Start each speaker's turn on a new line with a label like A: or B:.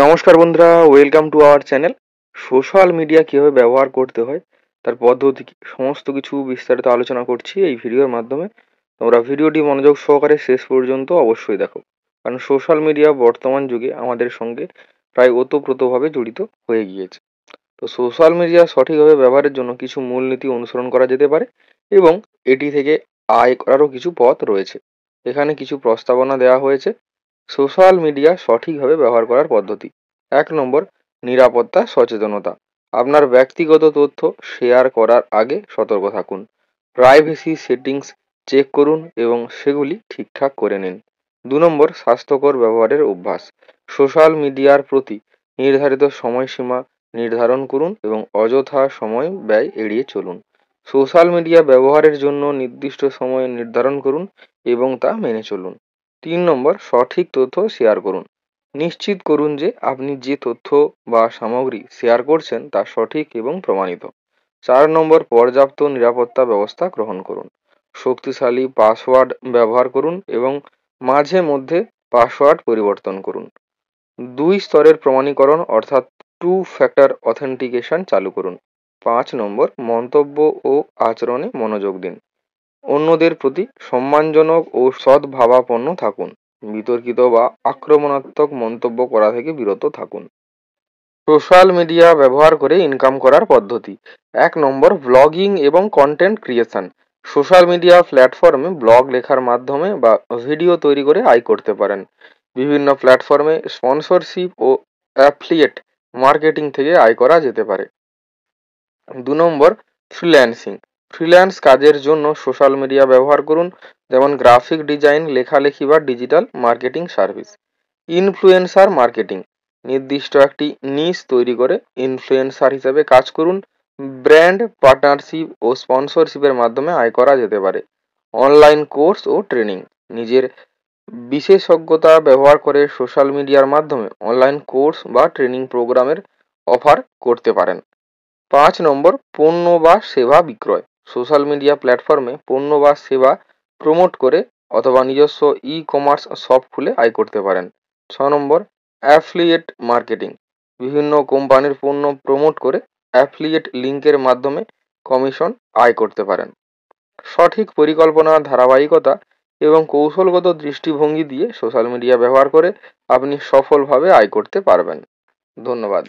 A: নমস্কার বন্ধুরা welcome to our channel social media কীভাবে ব্যবহার করতে হয় তার পদ্ধতি সমস্ত কিছু বিস্তারিত আলোচনা করছি এই ভিডিওর মাধ্যমে তোমরা ভিডিওটি মনোযোগ সহকারে শেষ পর্যন্ত অবশ্যই দেখো কারণ সোশ্যাল মিডিয়া বর্তমান যুগে আমাদের সঙ্গে প্রায় ওতপ্রোতভাবে জড়িত হয়ে গিয়েছে তো সোশ্যাল মিডিয়া সঠিকভাবে ব্যবহারের জন্য কিছু মূলনীতি অনুসরণ করা যেতে পারে এবং এটি থেকে আয় করারও কিছু পথ রয়েছে এখানে কিছু প্রস্তাবনা দেওয়া হয়েছে সোশ্যাল মিডিয়া সঠিকভাবে ব্যবহার করার পদ্ধতি এক নম্বর নিরাপত্তা সচেতনতা আপনার ব্যক্তিগত তথ্য শেয়ার করার আগে সতর্ক থাকুন প্রাইভেসি সেটিংস চেক করুন এবং সেগুলি ঠিকঠাক করে নিন দু নম্বর স্বাস্থ্যকর ব্যবহারের অভ্যাস সোশ্যাল মিডিয়ার প্রতি নির্ধারিত সময়সীমা নির্ধারণ করুন এবং অযথা সময় ব্যয় এড়িয়ে চলুন সোশ্যাল মিডিয়া ব্যবহারের জন্য নির্দিষ্ট সময় নির্ধারণ করুন এবং তা মেনে চলুন তিন নম্বর সঠিক তথ্য শেয়ার করুন নিশ্চিত করুন যে আপনি যে তথ্য বা সামগ্রী শেয়ার করছেন তা সঠিক এবং প্রমাণিত চার নম্বর পর্যাপ্ত নিরাপত্তা ব্যবস্থা গ্রহণ করুন শক্তিশালী পাসওয়ার্ড ব্যবহার করুন এবং মাঝে মধ্যে পাসওয়ার্ড পরিবর্তন করুন দুই স্তরের প্রমাণীকরণ অর্থাৎ টু ফ্যাক্টর অথেন্টিকেশন চালু করুন পাঁচ নম্বর মন্তব্য ও আচরণে মনোযোগ দিন অন্যদের প্রতি সম্মানজনক ও সদ্ভাবাপন্ন থাকুন। বিতর্কিত বা আক্রমণাত্মক মন্তব্য করা থেকে বিরত থাকুন। সোশ্যাল মিডিয়া ব্যবহার করে ইনকাম করার পদ্ধতি। এক নম্বর ব্লগিং এবং কন্টেন্ট ক্রিয়েশন। সোশ্যাল মিডিয়া প্ল্যাটফর্মে ব্লগ লেখার মাধ্যমে বা ভিডিও তৈরি করে আয় করতে পারেন। বিভিন্ন প্ল্যাটফর্মে স্পন্সরশিপ ও অ্যাফিলিয়েট মার্কেটিং থেকে আয় করা যেতে পারে। দু নম্বর ফ্রিল্যান্সিং ফ্রিল্যান্স কাজের জন্য সোশ্যাল মিডিয়া ব্যবহার করুন যেমন গ্রাফিক ডিজাইন লেখালেখি বা digital marketing service influencer marketing নির্দিষ্ট একটি নিস তৈরি করে ইনফ্লুয়েন্সার হিসেবে কাজ করুন ব্র্যান্ড পার্টনারশিপ ও স্পন্সরশিপের মাধ্যমে আয় করা যেতে পারে অনলাইন কোর্স ও ট্রেনিং নিজের বিশেষজ্ঞতা ব্যবহার করে সোশ্যাল মিডিয়ার মাধ্যমে অনলাইন কোর্স বা ট্রেনিং প্রোগ্রামের অফার করতে পারেন পাঁচ নম্বর পণ্য বা সেবা বিক্রয় সোশ্যাল মিডিয়া প্ল্যাটফর্মে পণ্য বা সেবা প্রমোট করে অথবা নিজস্ব ই কমার্স শপ খুলে আয় করতে পারেন ছ নম্বর অ্যাফিলিয়েট মার্কেটিং বিভিন্ন কোম্পানির পণ্য প্রমোট করে অ্যাফিলিয়েট লিঙ্কের মাধ্যমে কমিশন আয় করতে পারেন সঠিক পরিকল্পনা ধারাবাহিকতা এবং কৌশলগত দৃষ্টিভঙ্গি দিয়ে সোশ্যাল মিডিয়া ব্যবহার করে আপনি সফলভাবে আয় করতে পারবেন ধন্যবাদ